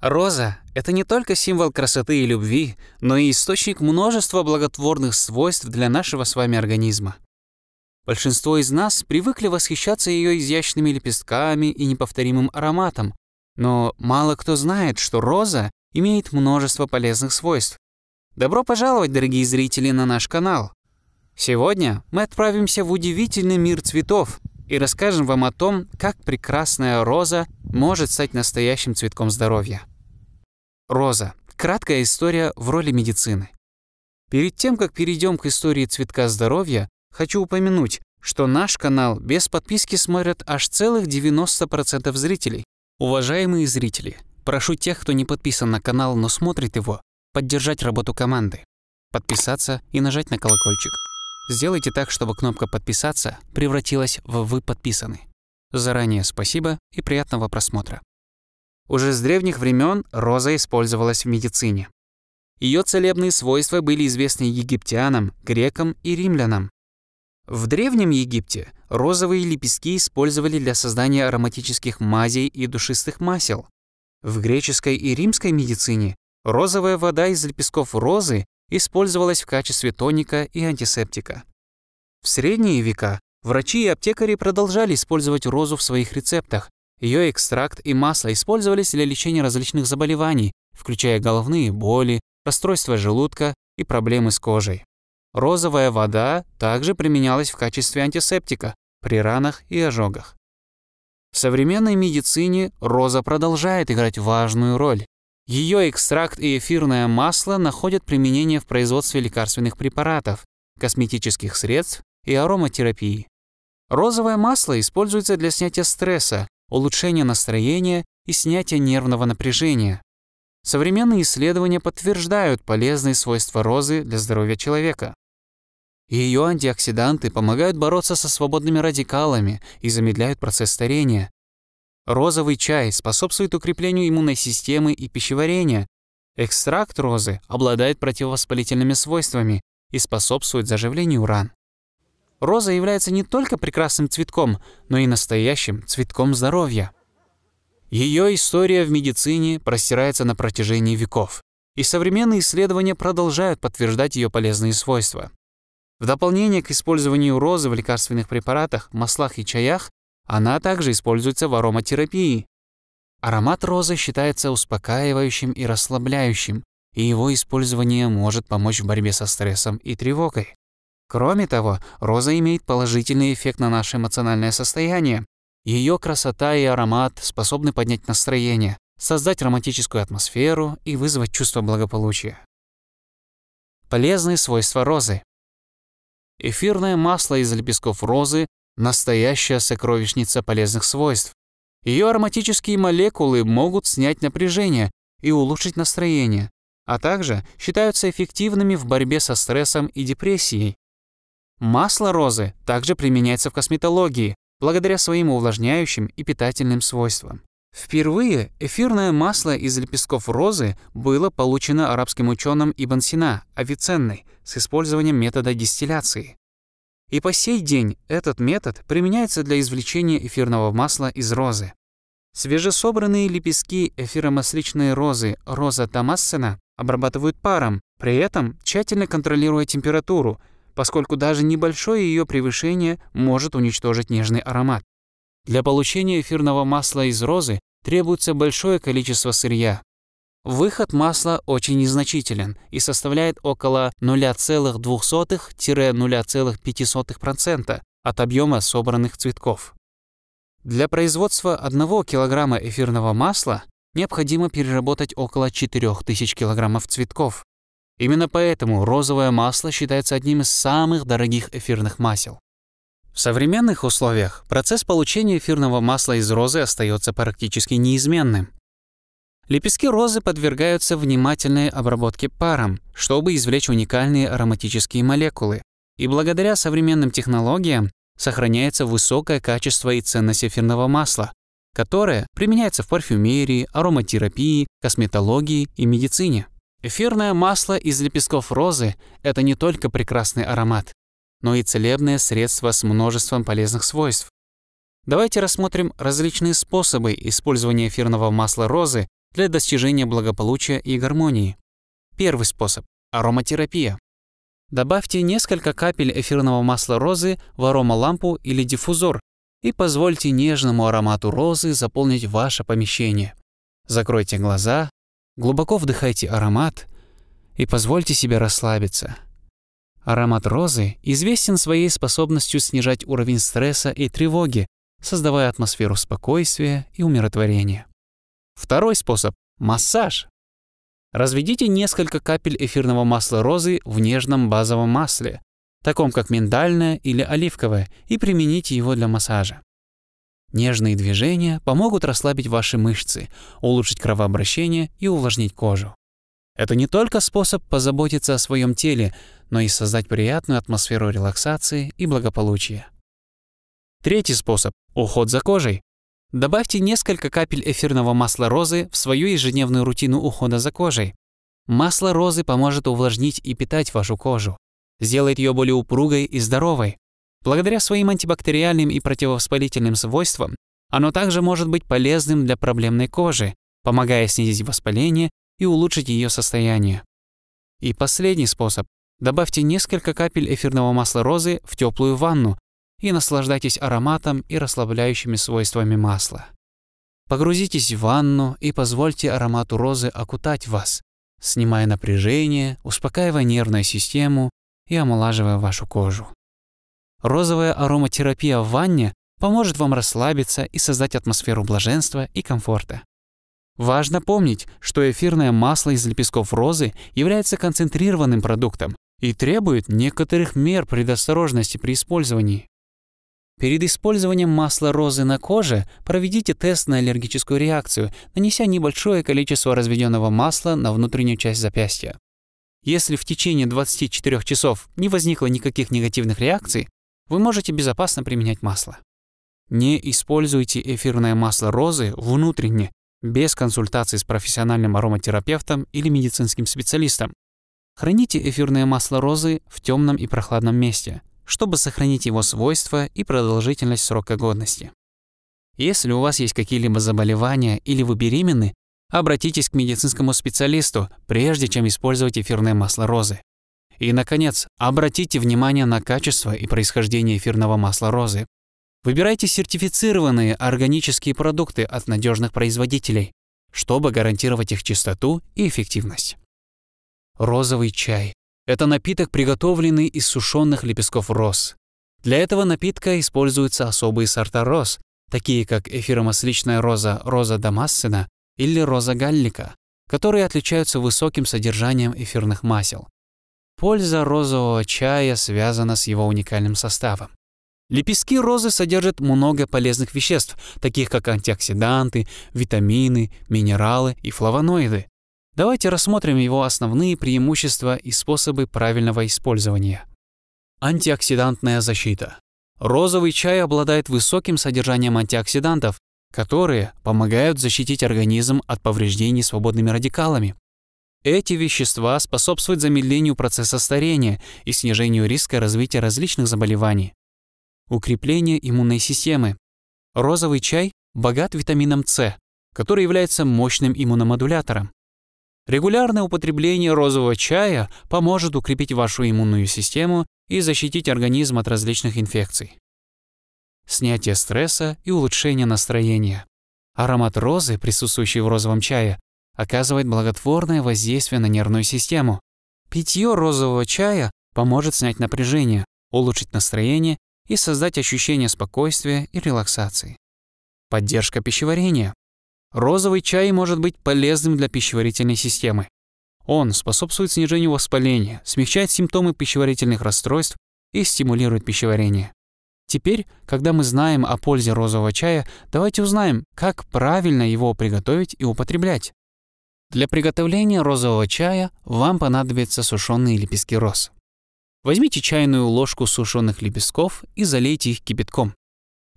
Роза – это не только символ красоты и любви, но и источник множества благотворных свойств для нашего с вами организма. Большинство из нас привыкли восхищаться ее изящными лепестками и неповторимым ароматом, но мало кто знает, что роза имеет множество полезных свойств. Добро пожаловать, дорогие зрители, на наш канал. Сегодня мы отправимся в удивительный мир цветов и расскажем вам о том, как прекрасная роза может стать настоящим цветком здоровья. Роза. Краткая история в роли медицины. Перед тем, как перейдем к истории цветка здоровья, хочу упомянуть, что наш канал без подписки смотрят аж целых 90% зрителей. Уважаемые зрители, прошу тех, кто не подписан на канал, но смотрит его, поддержать работу команды, подписаться и нажать на колокольчик. Сделайте так, чтобы кнопка «Подписаться» превратилась в «Вы подписаны». Заранее спасибо и приятного просмотра. Уже с древних времен роза использовалась в медицине. Ее целебные свойства были известны египтянам, грекам и римлянам. В Древнем Египте розовые лепестки использовали для создания ароматических мазей и душистых масел. В греческой и римской медицине розовая вода из лепестков розы использовалась в качестве тоника и антисептика. В средние века Врачи и аптекари продолжали использовать розу в своих рецептах. Ее экстракт и масло использовались для лечения различных заболеваний, включая головные боли, расстройства желудка и проблемы с кожей. Розовая вода также применялась в качестве антисептика при ранах и ожогах. В современной медицине роза продолжает играть важную роль. Ее экстракт и эфирное масло находят применение в производстве лекарственных препаратов, косметических средств и ароматерапии. Розовое масло используется для снятия стресса, улучшения настроения и снятия нервного напряжения. Современные исследования подтверждают полезные свойства розы для здоровья человека. Ее антиоксиданты помогают бороться со свободными радикалами и замедляют процесс старения. Розовый чай способствует укреплению иммунной системы и пищеварения. Экстракт розы обладает противовоспалительными свойствами и способствует заживлению ран роза является не только прекрасным цветком, но и настоящим цветком здоровья. Ее история в медицине простирается на протяжении веков, и современные исследования продолжают подтверждать ее полезные свойства. В дополнение к использованию розы в лекарственных препаратах, маслах и чаях, она также используется в ароматерапии. Аромат розы считается успокаивающим и расслабляющим, и его использование может помочь в борьбе со стрессом и тревогой. Кроме того, роза имеет положительный эффект на наше эмоциональное состояние. Ее красота и аромат способны поднять настроение, создать романтическую атмосферу и вызвать чувство благополучия. Полезные свойства розы. Эфирное масло из лепестков розы – настоящая сокровищница полезных свойств. Ее ароматические молекулы могут снять напряжение и улучшить настроение, а также считаются эффективными в борьбе со стрессом и депрессией. Масло розы также применяется в косметологии, благодаря своим увлажняющим и питательным свойствам. Впервые эфирное масло из лепестков розы было получено арабским ученым Ибн Сина, Авиценной, с использованием метода дистилляции. И по сей день этот метод применяется для извлечения эфирного масла из розы. Свежесобранные лепестки эфиромасличной розы роза Тамассена обрабатывают паром, при этом тщательно контролируя температуру – поскольку даже небольшое ее превышение может уничтожить нежный аромат. Для получения эфирного масла из розы требуется большое количество сырья. Выход масла очень незначителен и составляет около 0,02-0,05% от объема собранных цветков. Для производства 1 кг эфирного масла необходимо переработать около 4000 кг цветков. Именно поэтому розовое масло считается одним из самых дорогих эфирных масел. В современных условиях процесс получения эфирного масла из розы остается практически неизменным. Лепестки розы подвергаются внимательной обработке паром, чтобы извлечь уникальные ароматические молекулы. И благодаря современным технологиям сохраняется высокое качество и ценность эфирного масла, которое применяется в парфюмерии, ароматерапии, косметологии и медицине. Эфирное масло из лепестков розы – это не только прекрасный аромат, но и целебное средство с множеством полезных свойств. Давайте рассмотрим различные способы использования эфирного масла розы для достижения благополучия и гармонии. Первый способ – ароматерапия. Добавьте несколько капель эфирного масла розы в аромалампу или диффузор и позвольте нежному аромату розы заполнить ваше помещение. Закройте глаза, Глубоко вдыхайте аромат и позвольте себе расслабиться. Аромат розы известен своей способностью снижать уровень стресса и тревоги, создавая атмосферу спокойствия и умиротворения. Второй способ – массаж. Разведите несколько капель эфирного масла розы в нежном базовом масле, таком как миндальное или оливковое, и примените его для массажа. Нежные движения помогут расслабить ваши мышцы, улучшить кровообращение и увлажнить кожу. Это не только способ позаботиться о своем теле, но и создать приятную атмосферу релаксации и благополучия. Третий способ – уход за кожей. Добавьте несколько капель эфирного масла розы в свою ежедневную рутину ухода за кожей. Масло розы поможет увлажнить и питать вашу кожу, сделает ее более упругой и здоровой, Благодаря своим антибактериальным и противовоспалительным свойствам, оно также может быть полезным для проблемной кожи, помогая снизить воспаление и улучшить ее состояние. И последний способ. Добавьте несколько капель эфирного масла розы в теплую ванну и наслаждайтесь ароматом и расслабляющими свойствами масла. Погрузитесь в ванну и позвольте аромату розы окутать вас, снимая напряжение, успокаивая нервную систему и омолаживая вашу кожу. Розовая ароматерапия в ванне поможет вам расслабиться и создать атмосферу блаженства и комфорта. Важно помнить, что эфирное масло из лепестков розы является концентрированным продуктом и требует некоторых мер предосторожности при использовании. Перед использованием масла розы на коже проведите тест на аллергическую реакцию, нанеся небольшое количество разведенного масла на внутреннюю часть запястья. Если в течение 24 часов не возникло никаких негативных реакций, вы можете безопасно применять масло. Не используйте эфирное масло розы внутренне, без консультации с профессиональным ароматерапевтом или медицинским специалистом. Храните эфирное масло розы в темном и прохладном месте, чтобы сохранить его свойства и продолжительность срока годности. Если у вас есть какие-либо заболевания или вы беременны, обратитесь к медицинскому специалисту, прежде чем использовать эфирное масло розы. И, наконец, обратите внимание на качество и происхождение эфирного масла розы. Выбирайте сертифицированные органические продукты от надежных производителей, чтобы гарантировать их чистоту и эффективность. Розовый чай – это напиток, приготовленный из сушеных лепестков роз. Для этого напитка используются особые сорта роз, такие как эфиромасличная роза роза дамассена или роза галлика, которые отличаются высоким содержанием эфирных масел, Польза розового чая связана с его уникальным составом. Лепестки розы содержат много полезных веществ, таких как антиоксиданты, витамины, минералы и флавоноиды. Давайте рассмотрим его основные преимущества и способы правильного использования. Антиоксидантная защита. Розовый чай обладает высоким содержанием антиоксидантов, которые помогают защитить организм от повреждений свободными радикалами. Эти вещества способствуют замедлению процесса старения и снижению риска развития различных заболеваний. Укрепление иммунной системы. Розовый чай богат витамином С, который является мощным иммуномодулятором. Регулярное употребление розового чая поможет укрепить вашу иммунную систему и защитить организм от различных инфекций. Снятие стресса и улучшение настроения. Аромат розы, присутствующий в розовом чае, оказывает благотворное воздействие на нервную систему. Питье розового чая поможет снять напряжение, улучшить настроение и создать ощущение спокойствия и релаксации. Поддержка пищеварения. Розовый чай может быть полезным для пищеварительной системы. Он способствует снижению воспаления, смягчает симптомы пищеварительных расстройств и стимулирует пищеварение. Теперь, когда мы знаем о пользе розового чая, давайте узнаем, как правильно его приготовить и употреблять. Для приготовления розового чая вам понадобятся сушеные лепестки роз. Возьмите чайную ложку сушеных лепестков и залейте их кипятком.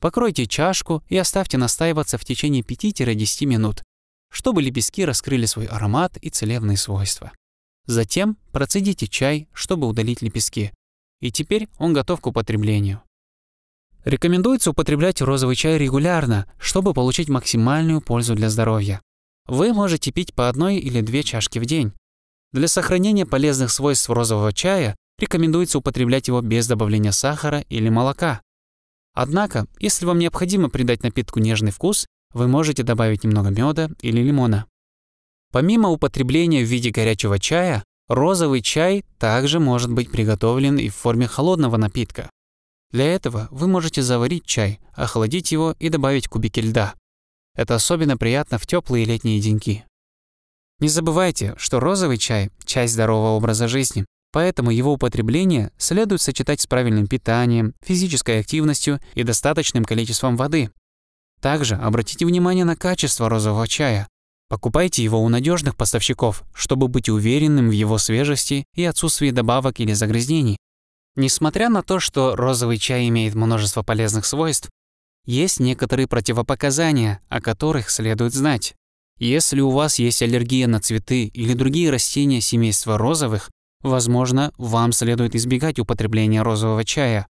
Покройте чашку и оставьте настаиваться в течение 5-10 минут, чтобы лепестки раскрыли свой аромат и целебные свойства. Затем процедите чай, чтобы удалить лепестки. И теперь он готов к употреблению. Рекомендуется употреблять розовый чай регулярно, чтобы получить максимальную пользу для здоровья. Вы можете пить по одной или две чашки в день. Для сохранения полезных свойств розового чая рекомендуется употреблять его без добавления сахара или молока. Однако, если вам необходимо придать напитку нежный вкус, вы можете добавить немного меда или лимона. Помимо употребления в виде горячего чая, розовый чай также может быть приготовлен и в форме холодного напитка. Для этого вы можете заварить чай, охладить его и добавить кубики льда. Это особенно приятно в теплые летние деньки. Не забывайте, что розовый чай – часть здорового образа жизни, поэтому его употребление следует сочетать с правильным питанием, физической активностью и достаточным количеством воды. Также обратите внимание на качество розового чая. Покупайте его у надежных поставщиков, чтобы быть уверенным в его свежести и отсутствии добавок или загрязнений. Несмотря на то, что розовый чай имеет множество полезных свойств, есть некоторые противопоказания, о которых следует знать. Если у вас есть аллергия на цветы или другие растения семейства розовых, возможно, вам следует избегать употребления розового чая.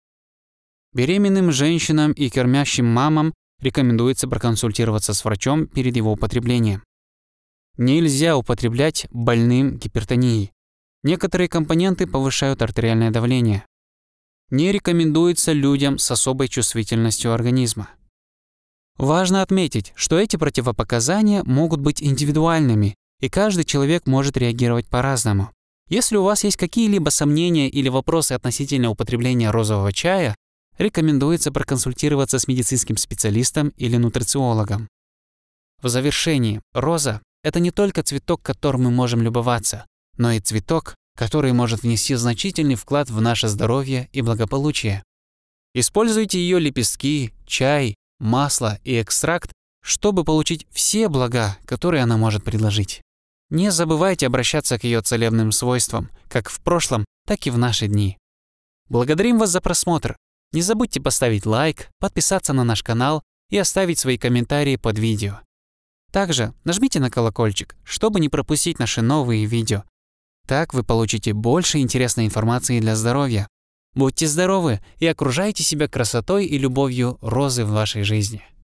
Беременным женщинам и кормящим мамам рекомендуется проконсультироваться с врачом перед его употреблением. Нельзя употреблять больным гипертонией. Некоторые компоненты повышают артериальное давление не рекомендуется людям с особой чувствительностью организма. Важно отметить, что эти противопоказания могут быть индивидуальными, и каждый человек может реагировать по-разному. Если у вас есть какие-либо сомнения или вопросы относительно употребления розового чая, рекомендуется проконсультироваться с медицинским специалистом или нутрициологом. В завершении, роза – это не только цветок, которым мы можем любоваться, но и цветок, который может внести значительный вклад в наше здоровье и благополучие. Используйте ее лепестки, чай, масло и экстракт, чтобы получить все блага, которые она может предложить. Не забывайте обращаться к ее целебным свойствам, как в прошлом, так и в наши дни. Благодарим вас за просмотр. Не забудьте поставить лайк, подписаться на наш канал и оставить свои комментарии под видео. Также нажмите на колокольчик, чтобы не пропустить наши новые видео, так вы получите больше интересной информации для здоровья. Будьте здоровы и окружайте себя красотой и любовью розы в вашей жизни.